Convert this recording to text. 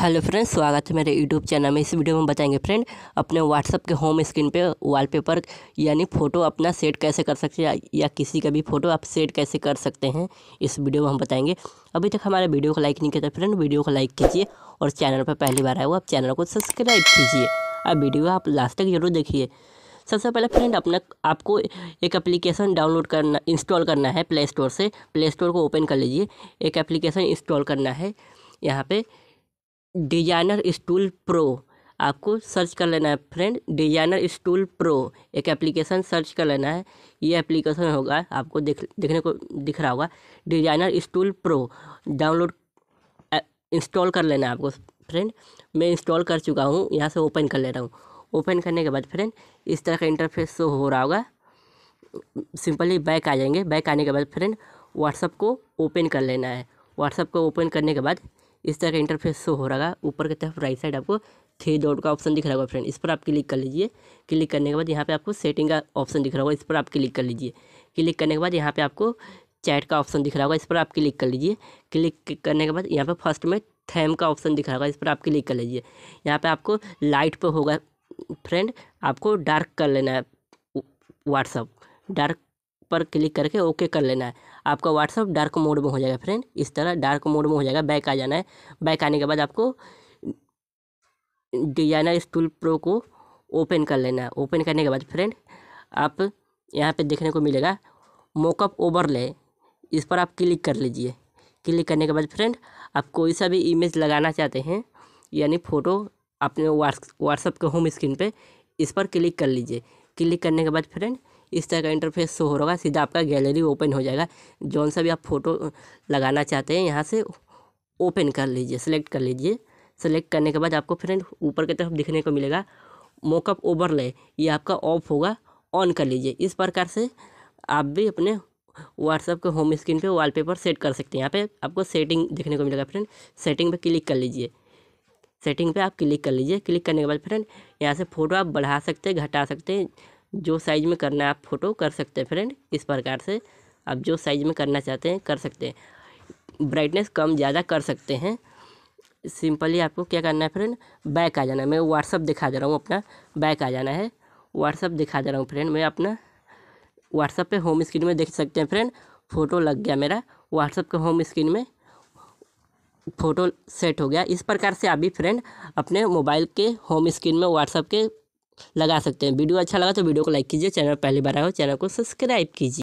hello friends स्वागत है मेरे यूट्यूब चैनल में इस वीडियो में बताएंगे फ्रेंड अपने व्हाट्सअप के होम स्क्रीन पे वॉलपेपर यानी फ़ोटो अपना सेट कैसे कर सकते हैं या किसी का भी फ़ोटो आप सेट कैसे कर सकते हैं इस वीडियो में हम बताएंगे अभी तक हमारे वीडियो को लाइक नहीं किया फ्रेंड वीडियो को लाइक कीजिए और चैनल पर पहली बार आए हो आप चैनल को सब्सक्राइब कीजिए अब वीडियो आप लास्ट तक जरूर देखिए सबसे पहले फ्रेंड अपना आपको एक एप्लीकेशन डाउनलोड करना इंस्टॉल करना है प्ले स्टोर से प्ले स्टोर को ओपन कर लीजिए एक एप्लीकेशन इंस्टॉल करना है यहाँ पर डिजाइनर स्टूल प्रो आपको सर्च कर लेना है फ्रेंड डिजाइनर स्टूल प्रो एक एप्लीकेशन सर्च कर लेना है ये एप्लीकेशन होगा आपको देख देखने को दिख रहा होगा designer stool pro download install कर लेना है आपको फ्रेंड मैं इंस्टॉल कर चुका हूँ यहाँ से ओपन कर ले रहा हूँ ओपन करने के बाद फ्रेंड इस तरह का इंटरफेस शो हो रहा होगा सिंपली बैक आ जाएंगे बैक आने के बाद फ्रेंड व्हाट्सअप को ओपन कर लेना है व्हाट्सअप को ओपन करने के बाद इस तरह का इंटरफेस शो हो रहा है ऊपर की तरफ राइट साइड आपको थ्री डॉट का ऑप्शन दिख रहा होगा फ्रेंड इस पर आप क्लिक कर लीजिए क्लिक करने के बाद यहाँ पे आपको सेटिंग का ऑप्शन दिख रहा होगा इस पर आप क्लिक कर लीजिए क्लिक करने के बाद यहाँ पे आपको चैट का ऑप्शन दिख रहा होगा इस पर आप क्लिक कर लीजिए क्लिक करने के बाद यहाँ पे फर्स्ट में थैम का ऑप्शन दिख रहा होगा इस पर आप क्लिक कर लीजिए यहाँ पर आपको लाइट पर होगा फ्रेंड आपको डार्क कर लेना है व्हाट्सअप डार्क पर क्लिक करके ओके कर लेना है आपका व्हाट्सअप डार्क मोड में हो जाएगा फ्रेंड इस तरह डार्क मोड में हो जाएगा बैक आ जाना है बैक आने के बाद आपको डिजाइनर स्टूल प्रो को ओपन कर लेना है ओपन करने के बाद फ्रेंड आप यहाँ पे देखने को मिलेगा मोकअप ओवरले इस पर आप क्लिक कर लीजिए क्लिक करने के बाद फ्रेंड आप कोई सा भी इमेज लगाना चाहते हैं यानी फ़ोटो अपने व्हाट्सअप के होम स्क्रीन पे इस पर क्लिक कर लीजिए क्लिक करने के बाद फ्रेंड इस तरह का इंटरफेस शो हो रहा सीधा आपका गैलरी ओपन हो जाएगा जौन सा भी आप फ़ोटो लगाना चाहते हैं यहाँ से ओपन कर लीजिए सेलेक्ट कर लीजिए सेलेक्ट करने के बाद आपको फ्रेंड ऊपर की तरफ दिखने को मिलेगा मोकअप ओवरले ये आपका ऑफ होगा ऑन कर लीजिए इस प्रकार से आप भी अपने व्हाट्सअप के होम स्क्रीन पे वॉलपेपर सेट कर सकते हैं यहाँ पे आपको सेटिंग देखने को मिलेगा फ्रेंड सेटिंग पे क्लिक कर लीजिए सेटिंग पे आप क्लिक कर लीजिए क्लिक करने के बाद फ्रेंड यहाँ से फ़ोटो आप बढ़ा सकते हैं घटा सकते हैं जो साइज़ में करना है आप फ़ोटो कर सकते हैं फ्रेंड इस प्रकार से आप जो साइज़ में करना चाहते हैं कर सकते हैं ब्राइटनेस कम ज़्यादा कर सकते हैं सिंपली आपको क्या करना है फ्रेंड बैक आ जाना है मैं व्हाट्सअप दिखा दे रहा हूँ अपना बैक आ जाना है व्हाट्सअप दिखा दे रहा हूँ फ्रेंड मैं अपना व्हाट्सअप पे होम स्क्रीन में देख सकते हैं फ्रेंड फ़ोटो लग गया मेरा व्हाट्सअप के होम स्क्रीन में फ़ोटो सेट हो गया इस प्रकार से आप भी फ्रेंड अपने मोबाइल के होम स्क्रीन में व्हाट्सअप के लगा सकते हैं वीडियो अच्छा लगा तो वीडियो को लाइक कीजिए चैनल पहली बार आए हो चैनल को सब्सक्राइब कीजिए